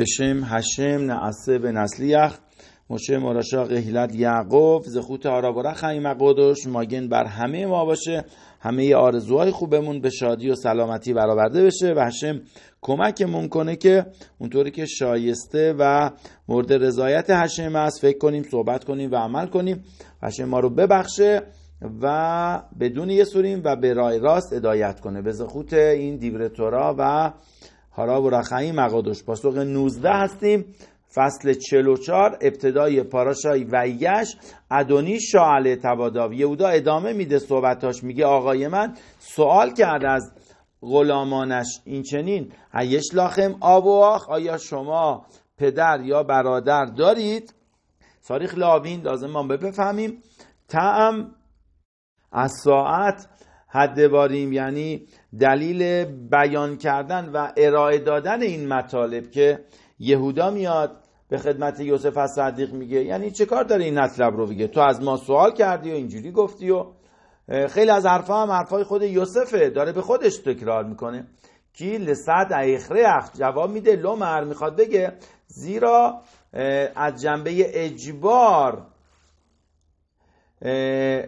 هشم به نسلی نسلیخ مشه مراشا قهلت یعقوب زخوت آرا خیمه قدوش ماگن بر همه ما باشه همه آرزوهای خوبمون به شادی و سلامتی برآورده بشه و هشم کمکمون کنه که اونطوری که شایسته و مورد رضایت هشم است فکر کنیم صحبت کنیم و عمل کنیم هشم ما رو ببخشه و بدون یه سوریم و به رای راست ادایت کنه به زخوت این دیبرتورا و هارا و رخایی مقادش پاسخ 19 هستیم فصل 44 ابتدای پاراشای ویش ادونی شاعله تباداو یهودا ادامه میده صحبتاش میگه آقای من سوال کرد از غلامانش این چنین هیش لاخم آب و آخ آیا شما پدر یا برادر دارید ساریخ لاوین لازم ما بفهمیم تعم از ساعت حد باریم یعنی دلیل بیان کردن و ارائه دادن این مطالب که یهودا میاد به خدمت یوسف از صدیق میگه یعنی چه کار داره این نطلب رو بگه تو از ما سوال کردی و اینجوری گفتی و خیلی از حرفا هم حرفای خود یوسفه داره به خودش تکرار میکنه کی لصد ایخره اخ جواب میده لومر میخواد بگه زیرا از جنبه اجبار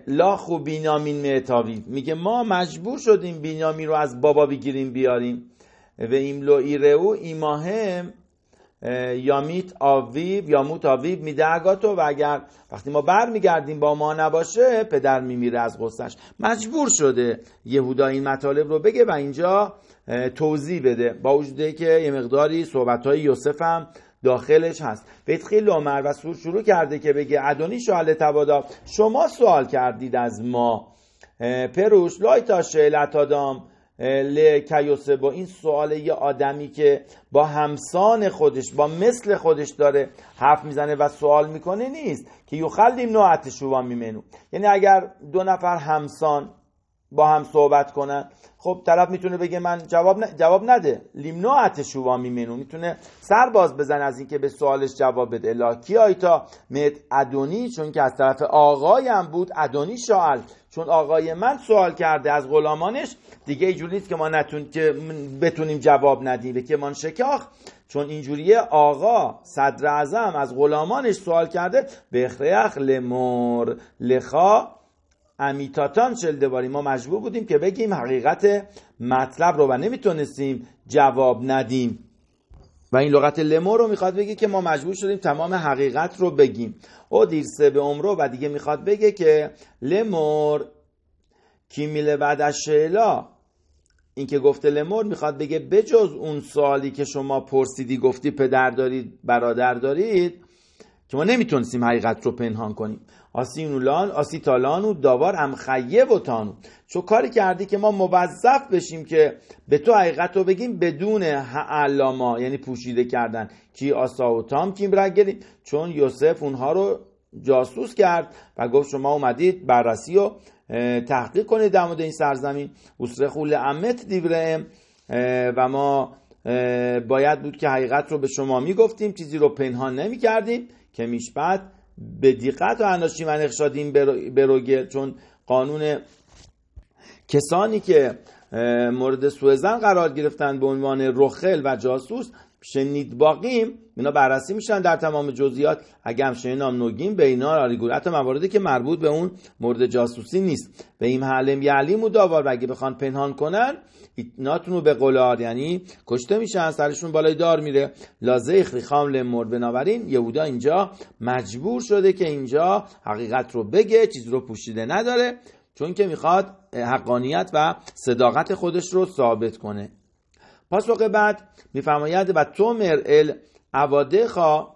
لا و بینامین معتاوی میگه ما مجبور شدیم بینامین رو از بابا بگیریم بیاریم و این ایره او ایماهم یامیت آویب یاموت آویب میده اگاتو و اگر وقتی ما بر برمیگردیم با ما نباشه پدر میمیره از غصتش مجبور شده یهودا این مطالب رو بگه و اینجا توضیح بده با وجوده که یه مقداری صحبت های یوسف هم داخلش هست بهت خیلی لامر و سور شروع کرده که بگه ادونی شعله تبادا شما سوال کردید از ما پروش لایتا شهلت آدام لکیوسه با این سوال یه آدمی که با همسان خودش با مثل خودش داره حرف میزنه و سوال میکنه نیست که یوخلدیم نوعت شوبا میمنو یعنی اگر دو نفر همسان با هم صحبت کنن خب طرف میتونه بگه من جواب, جواب نده لیمنوعت شووا میمنو میتونه سر باز بزن از اینکه به سوالش جواب بده لاکی آیتا مت ادونی چون که از طرف آقایم بود ادونی شال چون آقای من سوال کرده از غلامانش دیگه اینجوری نیست که ما نتون که بتونیم جواب ندیم که من شکاخ چون اینجوریه آقا صدر اعظم از غلامانش سوال کرده بخریخ لمر لخا امیتاتان شلده باری ما مجبور بودیم که بگیم حقیقت مطلب رو و نمیتونستیم جواب ندیم و این لغت لمو رو میخواد بگه که ما مجبور شدیم تمام حقیقت رو بگیم او دیرسه به عمرو و دیگه میخواد بگه که لمور کی میله بعد از شیلا این که گفته لمور میخواد بگه بجز اون سالی که شما پرسیدی گفتی پدر دارید برادر دارید که ما نمیتونستیم حقیقت رو پنهان کنیم آسینولان آسیتالان و داوار هم خیه و تانو چو کاری کردی که ما موظف بشیم که به تو حقیقت رو بگیم بدون علاما یعنی پوشیده کردن کی آسا و تام کی برگریم چون یوسف اونها رو جاسوس کرد و گفت شما اومدید بررسی و تحقیق کنید در مورد این سرزمین خول امت دیبره و ما باید بود که حقیقت رو به شما میگفتیم چیزی رو پنهان نمیکردیم که میشبد به دقت و من این بروگه چون قانون کسانی که مورد سوزن قرار گرفتن به عنوان رخل و جاسوس شنید باقیم اینا بررسی میشن در تمام جزئیات اگه شنید نام نوگیم به اینا ریگور حتی مواردی که مربوط به اون مورد جاسوسی نیست به این حلم یعلیم و داوار و اگه بخوان پنهان کنن رو به قلار یعنی کشته میشن سرشون بالای دار میره لازه اخری لمر بنابراین یهودا اینجا مجبور شده که اینجا حقیقت رو بگه چیز رو پوشیده نداره چون که میخواد حقانیت و صداقت خودش رو ثابت کنه پاسخ بعد میفرماید و تو عواده خوا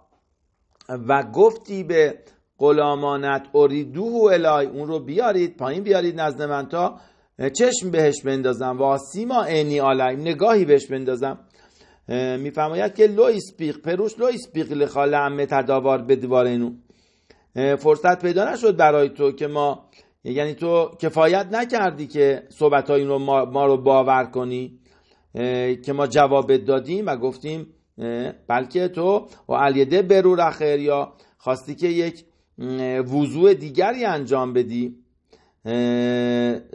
و گفتی به غلامانت اریدوه الای اون رو بیارید پایین بیارید نزد من تا چشم بهش بندازم و سیما اینی نگاهی بهش بندازم میفرماید که لویسپیق سپیق پروش لوی سپیق لخاله امه تداوار اینو فرصت پیدا نشد برای تو که ما یعنی تو کفایت نکردی که صحبت این رو ما رو باور کنی که ما جواب دادیم و گفتیم بلکه تو و الیده برور اخر یا خواستی که یک وضوع دیگری انجام بدی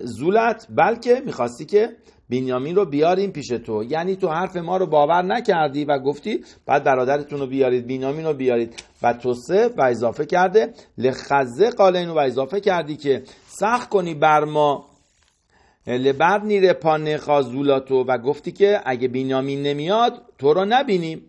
زولت بلکه میخواستی که بینیامین رو بیاریم پیش تو یعنی تو حرف ما رو باور نکردی و گفتی بعد برادرتون رو بیارید بینیامین رو بیارید و سه و اضافه کرده لخزه اینو و اضافه کردی که سخت کنی بر ما نیره پانه قازولاتو و گفتی که اگه بینیامین نمیاد تو رو نبینیم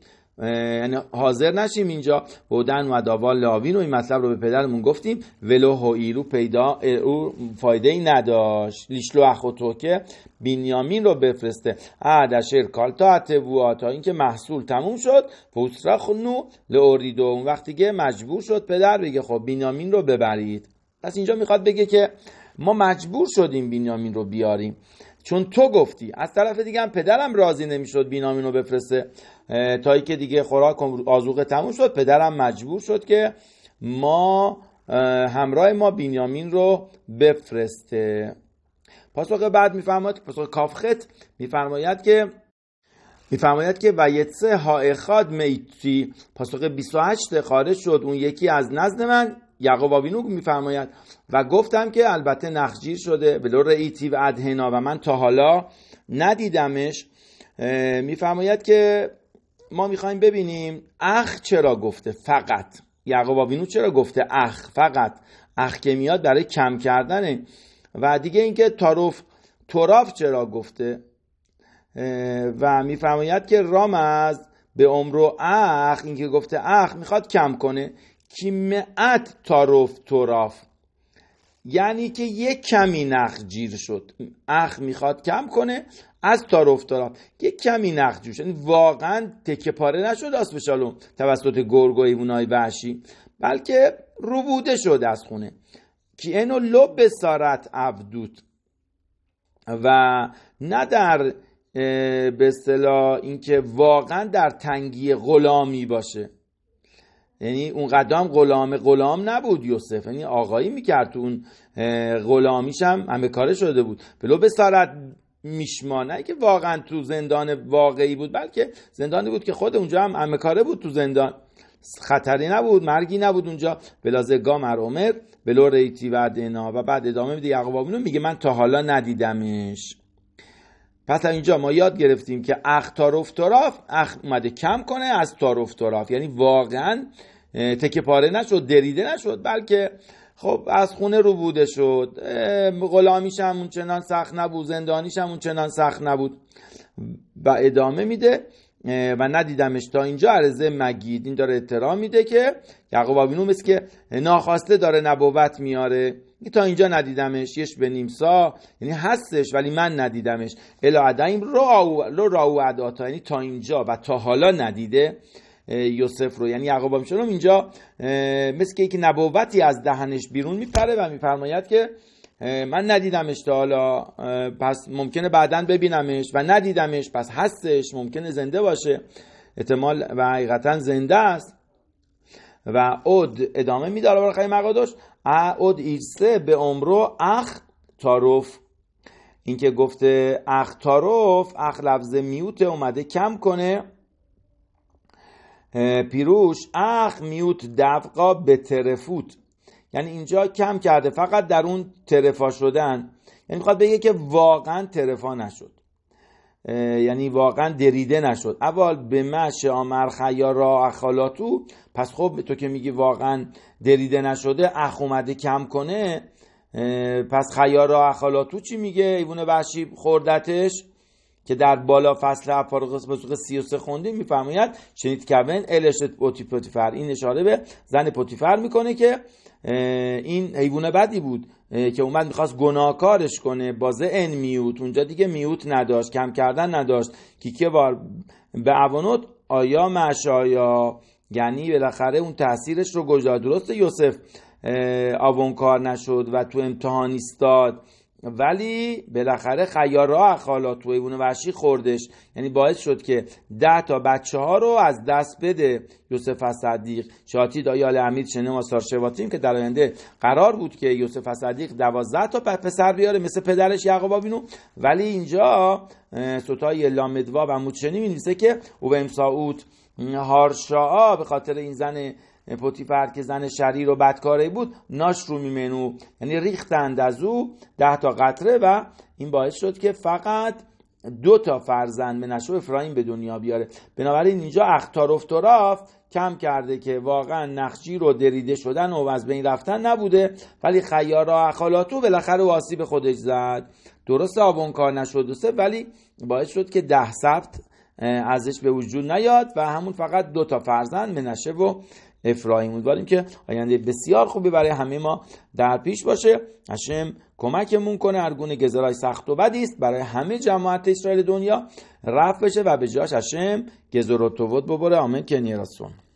یعنی حاضر نشیم اینجا بودن و داوال لاوین و این مطلب رو به پدرمون گفتیم ولو رو پیدا او فایده ای نداشت لیشلو تو که بینیامین رو بفرسته عدشر کالتا اتبوا تا اینکه محصول تموم شد پوسرخ نو لوریدو اون وقتی که مجبور شد پدر بگه خب بینیامین رو ببرید پس اینجا میخواد بگه که ما مجبور شدیم بینیامین رو بیاریم چون تو گفتی از طرف دیگه هم پدرم راضی نمیشد بینامین رو بفرسته تا که دیگه خوراک آزوقه تموم شد پدرم مجبور شد که ما همراه ما بینیامین رو بفرسته پاسخ بعد میفرماید پاسخ کافخت میفرماید که میفرماید که ویتسه ها اخاد میتی پاسخ 28 خارج شد اون یکی از نزد من یعقوب آوینو میفرماید و گفتم که البته نخجیر شده ولو رئیتی و ادهنا و من تا حالا ندیدمش میفرماید که ما میخوایم ببینیم اخ چرا گفته فقط یعقوب آبینو چرا گفته اخ فقط اخ که میاد برای کم کردنه و دیگه اینکه تاروف تراف چرا گفته و میفرماید که رام از به عمر و اخ اینکه گفته اخ میخواد کم کنه کیمعت تارف توراف یعنی که یک کمی نخ جیر شد اخ میخواد کم کنه از تاروف تراف یک کمی نخ جیر شد یعنی واقعا تکه پاره نشد آس توسط گرگ و وحشی بلکه روبوده شد از خونه که اینو لب سارت عبدود و نه در به اینکه واقعا در تنگی غلامی باشه یعنی اون قدم غلام غلام نبود یوسف یعنی آقایی میکرد تو اون غلامیش هم همه کاره شده بود بلو به سارت میشما نه که واقعا تو زندان واقعی بود بلکه زندانی بود که خود اونجا هم همه کاره بود تو زندان خطری نبود مرگی نبود اونجا بلازه گامر عمر بلو ریتی و دینا و بعد ادامه میده یعقوب میگه من تا حالا ندیدمش پس اینجا ما یاد گرفتیم که اخ تارف تراف اخ اومده کم کنه از تارف تراف یعنی واقعا تکه پاره نشد دریده نشد بلکه خب از خونه رو بوده شد غلامیش همون چنان سخت نبود زندانیش همون چنان سخت نبود و ادامه میده و ندیدمش تا اینجا عرضه مگید این داره احترام میده که یعقوب آبینو مثل که ناخواسته داره نبوت میاره تا اینجا ندیدمش یش به نیمسا یعنی هستش ولی من ندیدمش الا عدایم رو راو عداتا یعنی تا اینجا و تا حالا ندیده یوسف رو یعنی یعقوب آبینو اینجا مثل که یک نبوتی از دهنش بیرون میپره و میفرماید که من ندیدمش تا حالا پس ممکنه بعدا ببینمش و ندیدمش پس هستش ممکنه زنده باشه احتمال و حقیقتا زنده است و اود ادامه میداره برای مقادش اود ایرسه به عمرو اخ تاروف اینکه گفته اخ تاروف اخ لفظ میوت اومده کم کنه پیروش اخ میوت دفقا به ترفوت یعنی اینجا کم کرده فقط در اون ترفا شدن یعنی میخواد بگه که واقعا ترفا نشد یعنی واقعا دریده نشد اول به مش آمر خیا را اخالاتو پس خب تو که میگی واقعا دریده نشده اخ اومده کم کنه پس خیا را اخالاتو چی میگه ایونه وحشی خوردتش که در بالا فصل افارقس بسوق 33 خونده میفرماید شنید کون الشت پوتیفر این اشاره به زن پوتیفر میکنه که این حیوان بدی بود که اومد میخواست گناهکارش کنه با ان میوت اونجا دیگه میوت نداشت کم کردن نداشت که بار به عوانوت آیا مشایا یعنی بالاخره اون تاثیرش رو گذار درست یوسف آونکار نشد و تو امتحان ایستاد ولی بالاخره خیارا اخالات و ایوون وحشی خوردش یعنی باعث شد که ده تا بچه ها رو از دست بده یوسف صدیق شاتی دایال امید شنه آثار شواتیم که در آینده قرار بود که یوسف صدیق دوازده تا پسر بیاره مثل پدرش یعقوب بینو. ولی اینجا سوتای لامدوا و موتشنی می که او به امساوت هارشاها به خاطر این زن پوتیفر که زن شریر و بدکاره بود ناش رو میمنو یعنی ریختند از او ده تا قطره و این باعث شد که فقط دو تا فرزند منشو افرایم به دنیا بیاره بنابراین اینجا اختار افتراف کم کرده که واقعا نخجی رو دریده شدن و از بین رفتن نبوده ولی خیارا اخالاتو بالاخره واسی آسیب خودش زد درست آبون کار نشد سه ولی باعث شد که ده سبت ازش به وجود نیاد و همون فقط دو تا فرزند منشه و افرایم امیدواریم که آینده بسیار خوبی برای همه ما در پیش باشه هشم کمکمون کنه هر گونه سخت و بدی است برای همه جماعت اسرائیل دنیا رفع بشه و به جاش هشم گزر و ببره آمین کنیراسون